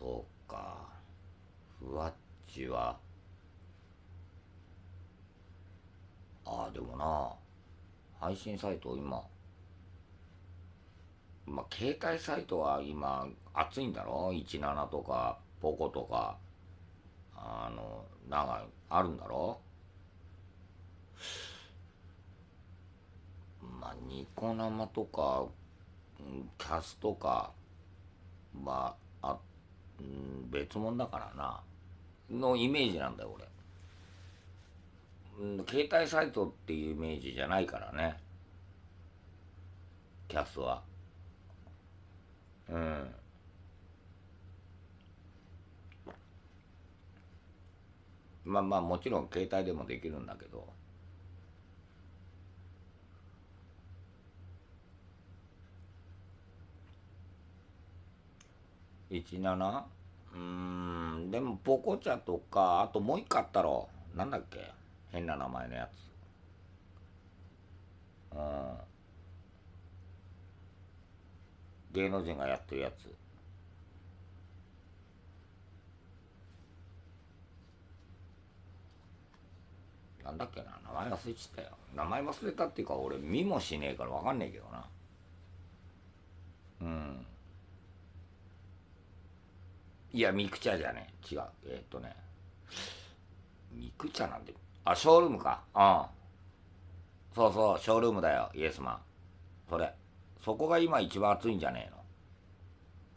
そうかふわっちはああでもな配信サイト今まあ携帯サイトは今熱いんだろ17とかポコとかあの長いあるんだろまあニコ生とかキャスとかまああうん別物だからなのイメージなんだよ俺うん携帯サイトっていうイメージじゃないからねキャスはうんまあまあもちろん携帯でもできるんだけど 17? うーん、でも、ポコチャとか、あともう一個あったろ。なんだっけ変な名前のやつ。うん。芸能人がやってるやつ。なんだっけな名前忘れちったよ。名前忘れたっていうか、俺見もしねえから分かんねえけどな。うん。いや、ミクチャじゃね違う。えー、っとね、ミクチャなんで、あ、ショールームか。うん。そうそう、ショールームだよ、イエスマン。それ。そこが今一番熱いんじゃねえの。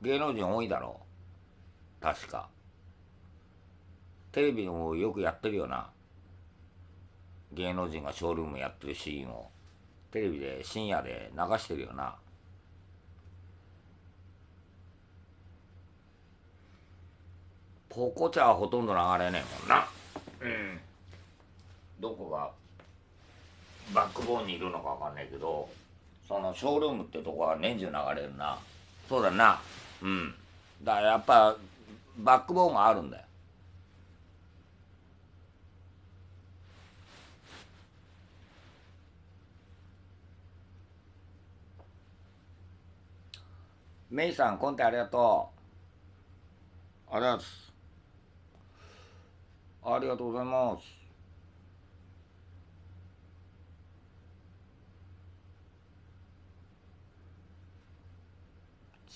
芸能人多いだろう。確か。テレビもよくやってるよな。芸能人がショールームやってるシーンを。テレビで深夜で流してるよな。ここじゃほとんど流れねえもんなうんどこがバックボーンにいるのかわかんないけどそのショールームってとこは年中流れるなそうだなうんだからやっぱバックボーンがあるんだよメイさん、コンテありがとう。ありがとうございます。ありがとうございます。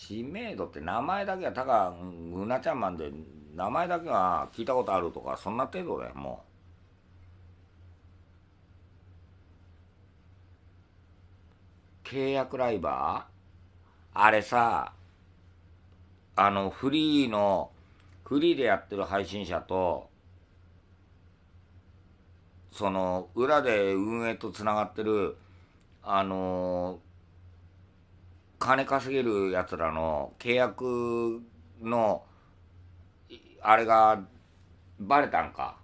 知名度って名前だけは、たか、うなちゃんマンで、名前だけは聞いたことあるとか、そんな程度だよ、もう。契約ライバーあれさ、あの、フリーの、フリーでやってる配信者と、その裏で運営とつながってるあの金稼げるやつらの契約のあれがバレたんか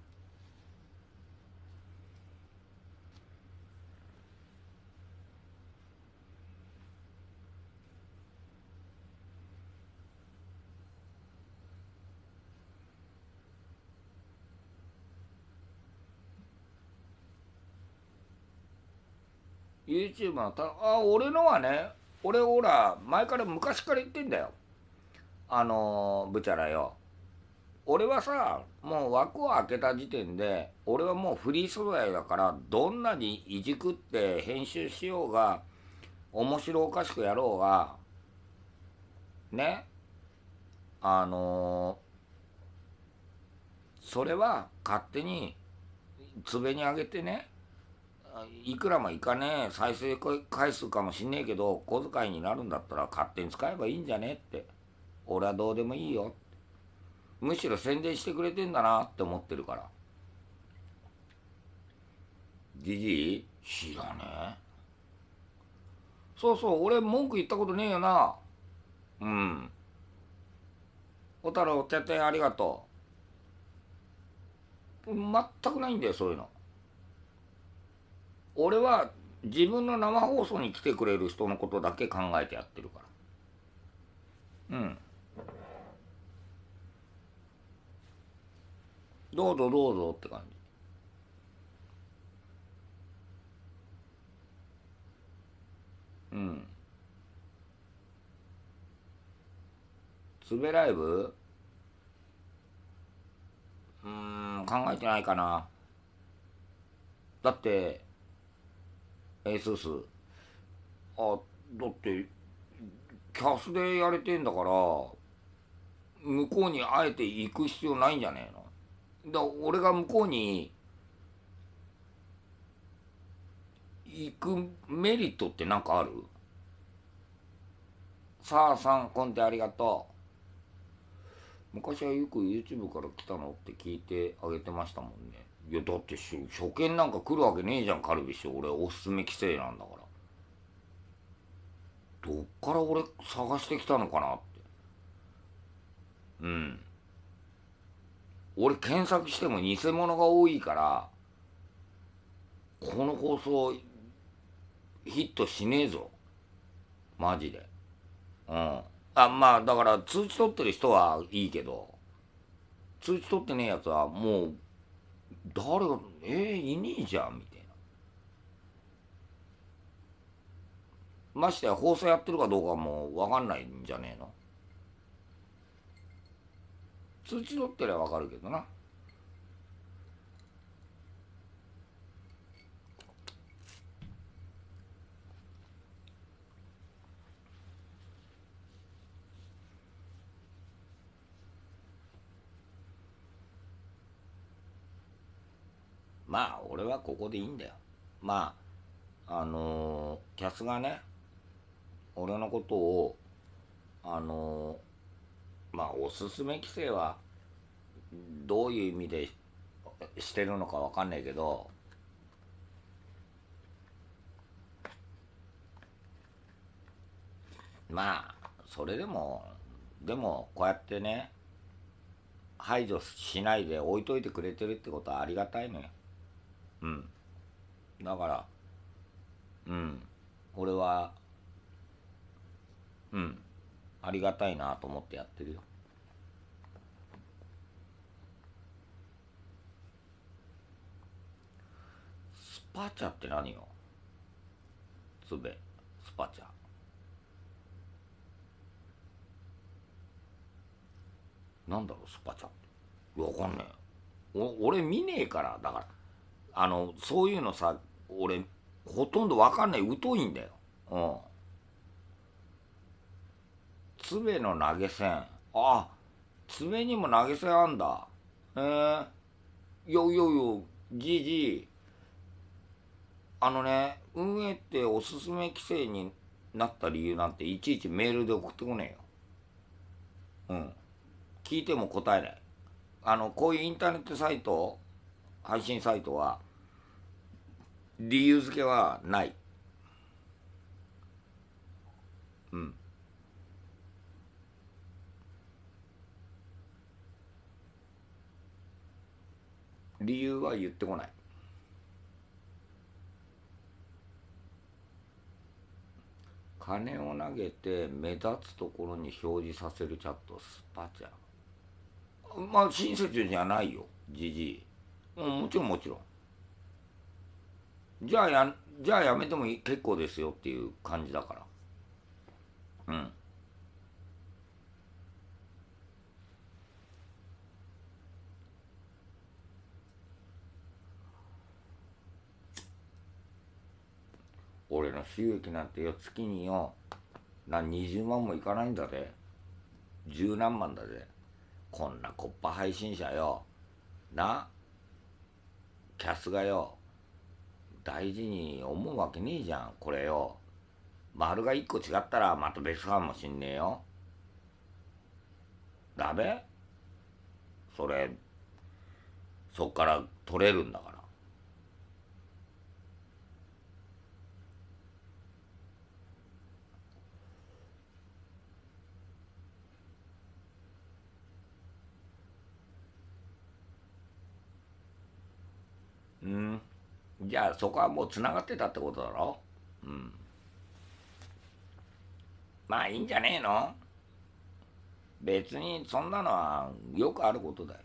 YouTuber のたあ俺のはね俺ほら前から昔から言ってんだよあのー、ブチャラよ俺はさもう枠を開けた時点で俺はもうフリー素材だからどんなにいじくって編集しようが面白おかしくやろうがねあのー、それは勝手につべにあげてねいくらもいかねえ再生回数かもしんねえけど小遣いになるんだったら勝手に使えばいいんじゃねって俺はどうでもいいよむしろ宣伝してくれてんだなって思ってるからじじい知らねえそうそう俺文句言ったことねえよなうん小太郎てってありがとう全くないんだよそういうの俺は自分の生放送に来てくれる人のことだけ考えてやってるからうんどうぞどうぞって感じうんつべライブうん考えてないかなだってえそうそうあだってキャスでやれてんだから向こうにあえて行く必要ないんじゃねえのだ俺が向こうに行くメリットって何かあるさあさんコンテありがとう昔はよく YouTube から来たのって聞いてあげてましたもんねいやだって初見なんか来るわけねえじゃんカルビッシュ。俺おすすめ規制なんだからどっから俺探してきたのかなってうん俺検索しても偽物が多いからこの放送ヒットしねえぞマジでうんあまあだから通知取ってる人はいいけど通知取ってねえやつはもう誰が、えー、いねえじゃん、みたいな。ましてや放送やってるかどうかもわかんないんじゃねえの通知取ってりゃわかるけどな。はここでいいんだよまああのー、キャスがね俺のことをあのー、まあおすすめ規制はどういう意味でしてるのかわかんないけどまあそれでもでもこうやってね排除しないで置いといてくれてるってことはありがたいのよ。うんだからうん俺はうんありがたいなと思ってやってるよスパチャって何よつべスパチャなんだろうスパチャってわかんねえお俺見ねえからだからあの、そういうのさ、俺、ほとんどわかんない、疎いんだよ。うん。爪の投げ銭。ああ、つにも投げ銭あんだ。えー、よよよ、じいじい。あのね、運営っておすすめ規制になった理由なんていちいちメールで送ってこねえよ。うん。聞いても答えない。あの、こういうインターネットサイト配信サイトは理由付けはない。うん。理由は言ってこない。金を投げて目立つところに表示させるチャットスパチャまあ親切じゃないよじじいもちろんもちろんじゃあやじゃあやめても結構ですよっていう感じだからうん俺の収益なんてよ月によ何20万もいかないんだぜ十何万だぜこんなコッパ配信者よなキャスがよ大事に思うわけねえじゃんこれよ丸が1個違ったらまた別かもしんねえよだべそれそっから取れるんだからうんじゃあそこはもうつながってたってことだろうんまあいいんじゃねえの別にそんなのはよくあることだよ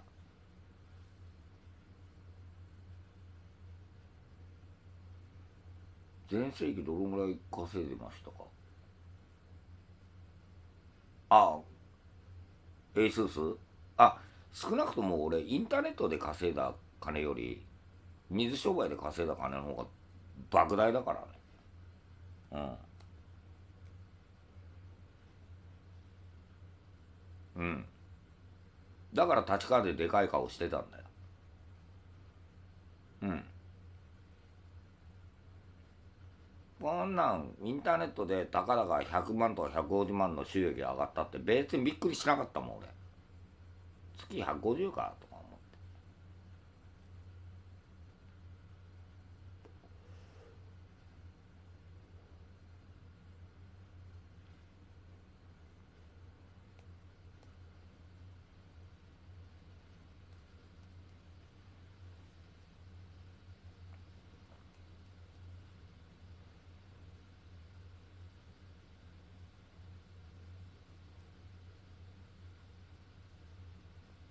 全盛期どのぐらい稼いでましたかああエースースあ少なくとも俺インターネットで稼いだ金より水商売で稼いだ金の方が莫大だからねうんうんだから立川ででかい顔してたんだようんこんなんインターネットでたかだか100万とか150万の収益上がったって別にびっくりしなかったもん俺月150かと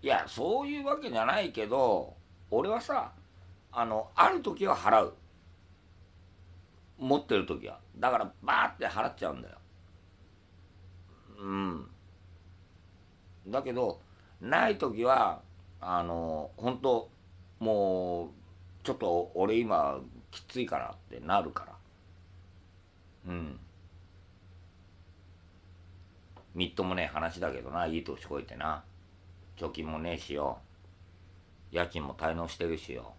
いやそういうわけじゃないけど俺はさあのある時は払う持ってる時はだからバーって払っちゃうんだようんだけどない時はあの本当もうちょっと俺今きついからってなるからうんみっともねえ話だけどないい年こいてな貯金もねえしよ家賃も滞納してるしよ